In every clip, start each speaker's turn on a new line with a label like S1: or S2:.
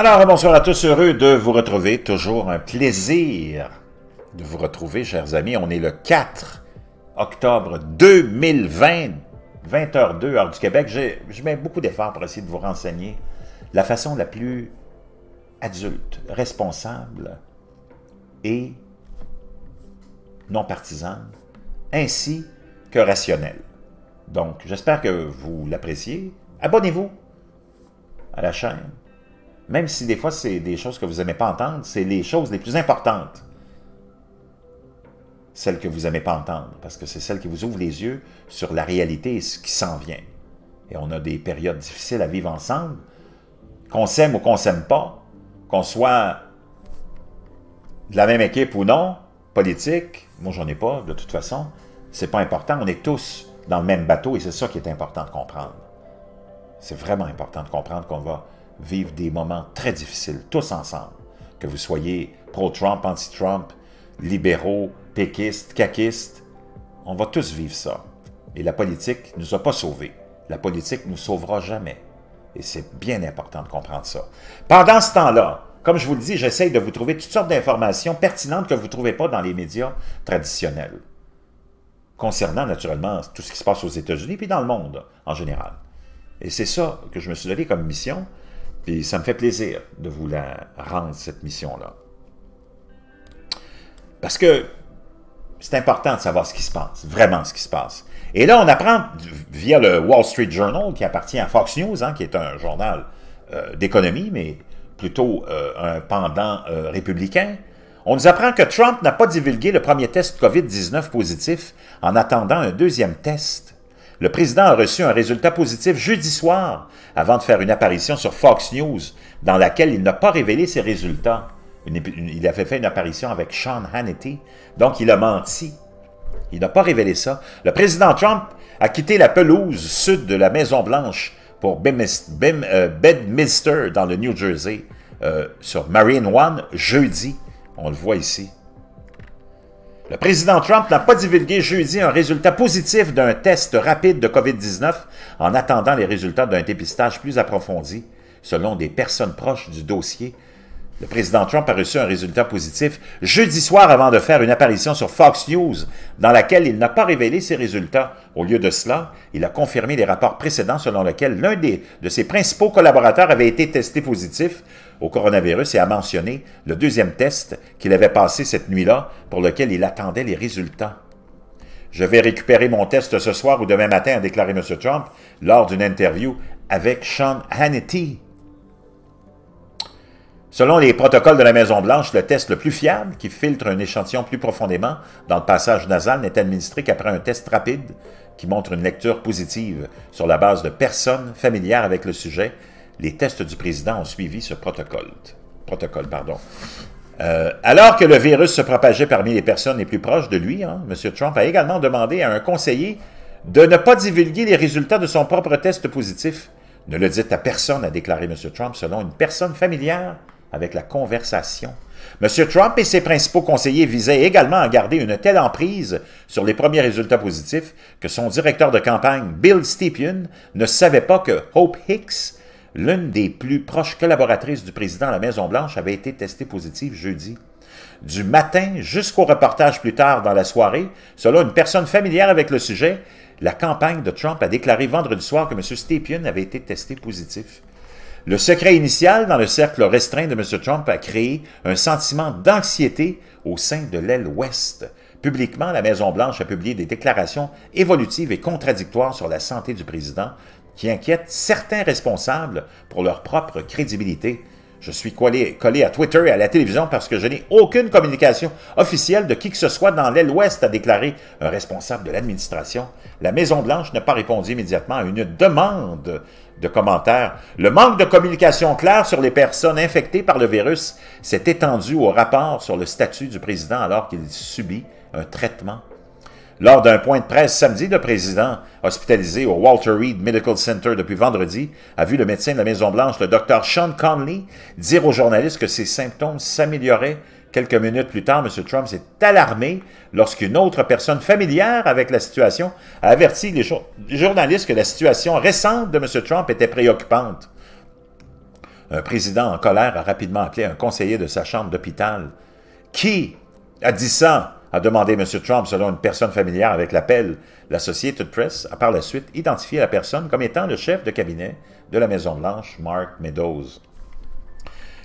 S1: Alors, bonsoir à tous, heureux de vous retrouver. Toujours un plaisir de vous retrouver, chers amis. On est le 4 octobre 2020, 20h02, heure du Québec. Je mets beaucoup d'efforts pour essayer de vous renseigner la façon la plus adulte, responsable et non partisane, ainsi que rationnelle. Donc, j'espère que vous l'appréciez. Abonnez-vous à la chaîne même si des fois, c'est des choses que vous n'aimez pas entendre, c'est les choses les plus importantes. Celles que vous n'aimez pas entendre, parce que c'est celles qui vous ouvrent les yeux sur la réalité et ce qui s'en vient. Et on a des périodes difficiles à vivre ensemble, qu'on s'aime ou qu'on s'aime pas, qu'on soit de la même équipe ou non, politique, moi j'en ai pas de toute façon, c'est pas important, on est tous dans le même bateau et c'est ça qui est important de comprendre. C'est vraiment important de comprendre qu'on va vivent des moments très difficiles, tous ensemble. Que vous soyez pro-Trump, anti-Trump, libéraux, péquistes, caquistes, on va tous vivre ça. Et la politique ne nous a pas sauvés. La politique ne nous sauvera jamais. Et c'est bien important de comprendre ça. Pendant ce temps-là, comme je vous le dis, j'essaye de vous trouver toutes sortes d'informations pertinentes que vous ne trouvez pas dans les médias traditionnels. Concernant, naturellement, tout ce qui se passe aux États-Unis puis dans le monde en général. Et c'est ça que je me suis donné comme mission. Puis ça me fait plaisir de vous la rendre, cette mission-là. Parce que c'est important de savoir ce qui se passe, vraiment ce qui se passe. Et là, on apprend via le Wall Street Journal, qui appartient à Fox News, hein, qui est un journal euh, d'économie, mais plutôt euh, un pendant euh, républicain, on nous apprend que Trump n'a pas divulgué le premier test COVID-19 positif en attendant un deuxième test le président a reçu un résultat positif jeudi soir avant de faire une apparition sur Fox News dans laquelle il n'a pas révélé ses résultats. il avait fait une apparition avec Sean Hannity, donc il a menti. Il n'a pas révélé ça. Le président Trump a quitté la pelouse sud de la Maison-Blanche pour euh, Bedminster dans le New Jersey euh, sur Marine One jeudi. On le voit ici. Le président Trump n'a pas divulgué jeudi un résultat positif d'un test rapide de COVID-19 en attendant les résultats d'un dépistage plus approfondi, selon des personnes proches du dossier. Le président Trump a reçu un résultat positif jeudi soir avant de faire une apparition sur Fox News, dans laquelle il n'a pas révélé ses résultats. Au lieu de cela, il a confirmé les rapports précédents selon lesquels l'un de ses principaux collaborateurs avait été testé positif, au coronavirus et a mentionné le deuxième test qu'il avait passé cette nuit-là pour lequel il attendait les résultats. Je vais récupérer mon test ce soir ou demain matin, a déclaré M. Trump lors d'une interview avec Sean Hannity. Selon les protocoles de la Maison-Blanche, le test le plus fiable, qui filtre un échantillon plus profondément dans le passage nasal, n'est administré qu'après un test rapide qui montre une lecture positive sur la base de personnes familières avec le sujet les tests du président ont suivi ce protocole. protocole pardon. Euh, alors que le virus se propageait parmi les personnes les plus proches de lui, hein, M. Trump a également demandé à un conseiller de ne pas divulguer les résultats de son propre test positif. Ne le dites à personne, a déclaré M. Trump, selon une personne familière avec la conversation. M. Trump et ses principaux conseillers visaient également à garder une telle emprise sur les premiers résultats positifs que son directeur de campagne, Bill Stepien, ne savait pas que Hope Hicks L'une des plus proches collaboratrices du président à la Maison-Blanche avait été testée positive jeudi. Du matin jusqu'au reportage plus tard dans la soirée, selon une personne familière avec le sujet, la campagne de Trump a déclaré vendredi soir que M. Stepien avait été testé positif. Le secret initial dans le cercle restreint de M. Trump a créé un sentiment d'anxiété au sein de l'aile ouest. Publiquement, la Maison-Blanche a publié des déclarations évolutives et contradictoires sur la santé du président, qui inquiète certains responsables pour leur propre crédibilité. Je suis collé, à Twitter et à la télévision parce que je n'ai aucune communication officielle de qui que ce soit dans l'aile ouest, a déclaré un responsable de l'administration. La Maison-Blanche n'a pas répondu immédiatement à une demande de commentaires. Le manque de communication claire sur les personnes infectées par le virus s'est étendu au rapport sur le statut du président alors qu'il subit un traitement lors d'un point de presse samedi, le président, hospitalisé au Walter Reed Medical Center depuis vendredi, a vu le médecin de la Maison-Blanche, le docteur Sean Conley, dire aux journalistes que ses symptômes s'amélioraient. Quelques minutes plus tard, M. Trump s'est alarmé lorsqu'une autre personne familière avec la situation a averti les, les journalistes que la situation récente de M. Trump était préoccupante. Un président en colère a rapidement appelé un conseiller de sa chambre d'hôpital. Qui a dit ça? a demandé M. Trump, selon une personne familière avec l'appel, la Press a par la suite identifié la personne comme étant le chef de cabinet de la Maison-Blanche, Mark Meadows.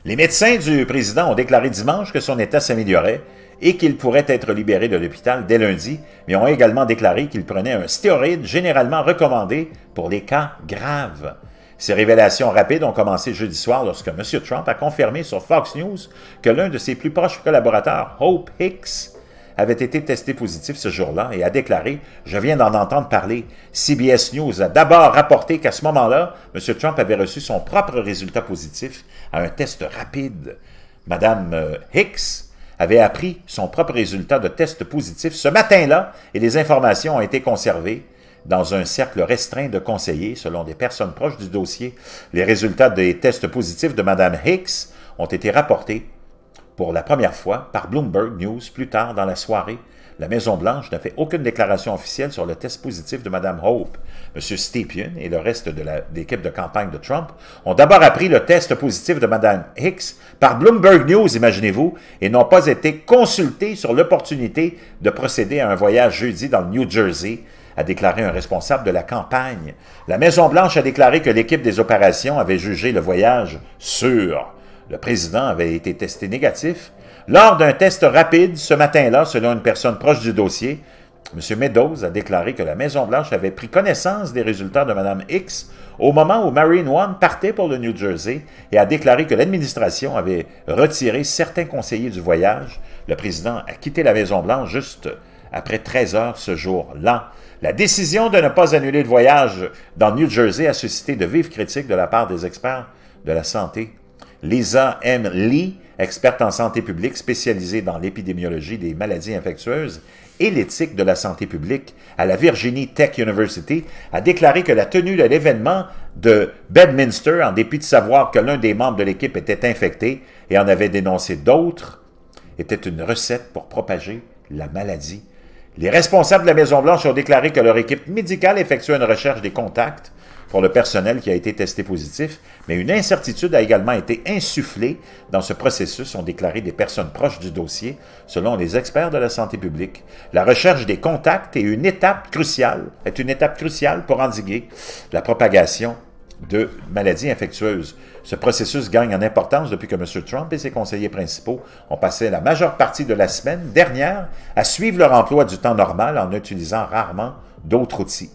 S1: Les médecins du président ont déclaré dimanche que son état s'améliorait et qu'il pourrait être libéré de l'hôpital dès lundi, mais ont également déclaré qu'il prenait un stéroïde généralement recommandé pour les cas graves. Ces révélations rapides ont commencé jeudi soir lorsque M. Trump a confirmé sur Fox News que l'un de ses plus proches collaborateurs, Hope Hicks, avait été testé positif ce jour-là et a déclaré « Je viens d'en entendre parler. CBS News a d'abord rapporté qu'à ce moment-là, M. Trump avait reçu son propre résultat positif à un test rapide. Mme euh, Hicks avait appris son propre résultat de test positif ce matin-là et les informations ont été conservées dans un cercle restreint de conseillers, selon des personnes proches du dossier. Les résultats des tests positifs de Mme Hicks ont été rapportés pour la première fois par Bloomberg News plus tard dans la soirée. La Maison-Blanche n'a fait aucune déclaration officielle sur le test positif de Mme Hope. M. Stepien et le reste de l'équipe de campagne de Trump ont d'abord appris le test positif de Mme Hicks par Bloomberg News, imaginez-vous, et n'ont pas été consultés sur l'opportunité de procéder à un voyage jeudi dans le New Jersey a déclaré un responsable de la campagne. La Maison-Blanche a déclaré que l'équipe des opérations avait jugé le voyage sûr. Le président avait été testé négatif. Lors d'un test rapide ce matin-là, selon une personne proche du dossier, M. Meadows a déclaré que la Maison-Blanche avait pris connaissance des résultats de Mme X au moment où Marine One partait pour le New Jersey et a déclaré que l'administration avait retiré certains conseillers du voyage. Le président a quitté la Maison-Blanche juste après 13 heures ce jour-là. La décision de ne pas annuler le voyage dans New Jersey a suscité de vives critiques de la part des experts de la santé Lisa M. Lee, experte en santé publique spécialisée dans l'épidémiologie des maladies infectieuses et l'éthique de la santé publique à la Virginie Tech University, a déclaré que la tenue de l'événement de Bedminster, en dépit de savoir que l'un des membres de l'équipe était infecté et en avait dénoncé d'autres, était une recette pour propager la maladie. Les responsables de la Maison-Blanche ont déclaré que leur équipe médicale effectuait une recherche des contacts pour le personnel qui a été testé positif, mais une incertitude a également été insufflée dans ce processus, ont déclaré des personnes proches du dossier, selon les experts de la santé publique. La recherche des contacts est une étape cruciale, est une étape cruciale pour endiguer la propagation de maladies infectieuses. Ce processus gagne en importance depuis que M. Trump et ses conseillers principaux ont passé la majeure partie de la semaine dernière à suivre leur emploi du temps normal en utilisant rarement d'autres outils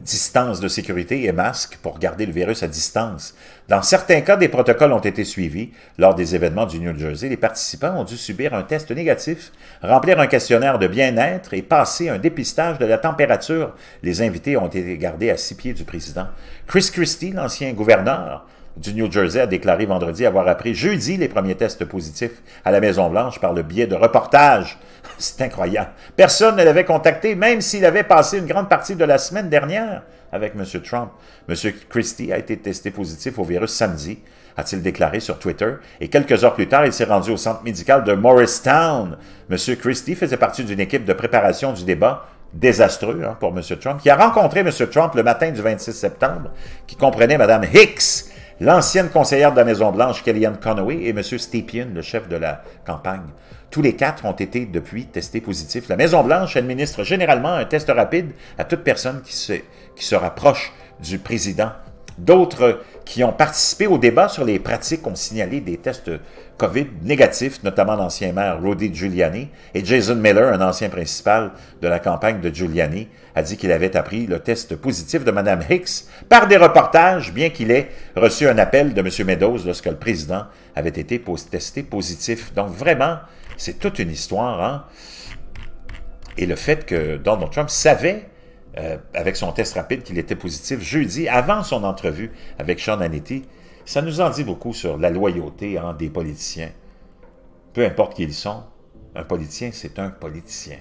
S1: distance de sécurité et masque pour garder le virus à distance. Dans certains cas, des protocoles ont été suivis. Lors des événements du New Jersey, les participants ont dû subir un test négatif, remplir un questionnaire de bien-être et passer un dépistage de la température. Les invités ont été gardés à six pieds du président. Chris Christie, l'ancien gouverneur, du New Jersey a déclaré vendredi avoir appris jeudi les premiers tests positifs à la Maison-Blanche par le biais de reportages c'est incroyable. Personne ne l'avait contacté, même s'il avait passé une grande partie de la semaine dernière avec M. Trump. M. Christie a été testé positif au virus samedi, a-t-il déclaré sur Twitter, et quelques heures plus tard, il s'est rendu au centre médical de Morristown. M. Christie faisait partie d'une équipe de préparation du débat désastreux hein, pour M. Trump, qui a rencontré M. Trump le matin du 26 septembre, qui comprenait Mme Hicks, l'ancienne conseillère de la Maison-Blanche, Kellyanne Conway, et M. Stepien, le chef de la campagne. Tous les quatre ont été depuis testés positifs. La Maison-Blanche administre généralement un test rapide à toute personne qui se, qui se rapproche du président. D'autres qui ont participé au débat sur les pratiques ont signalé des tests COVID négatifs, notamment l'ancien maire Rudy Giuliani et Jason Miller, un ancien principal de la campagne de Giuliani, a dit qu'il avait appris le test positif de Mme Hicks par des reportages, bien qu'il ait reçu un appel de M. Meadows lorsque le président avait été testé positif. Donc vraiment, c'est toute une histoire. Hein? Et le fait que Donald Trump savait euh, avec son test rapide qu'il était positif jeudi, avant son entrevue avec Sean Hannity. Ça nous en dit beaucoup sur la loyauté des politiciens. Peu importe qui ils sont, un politicien, c'est un politicien.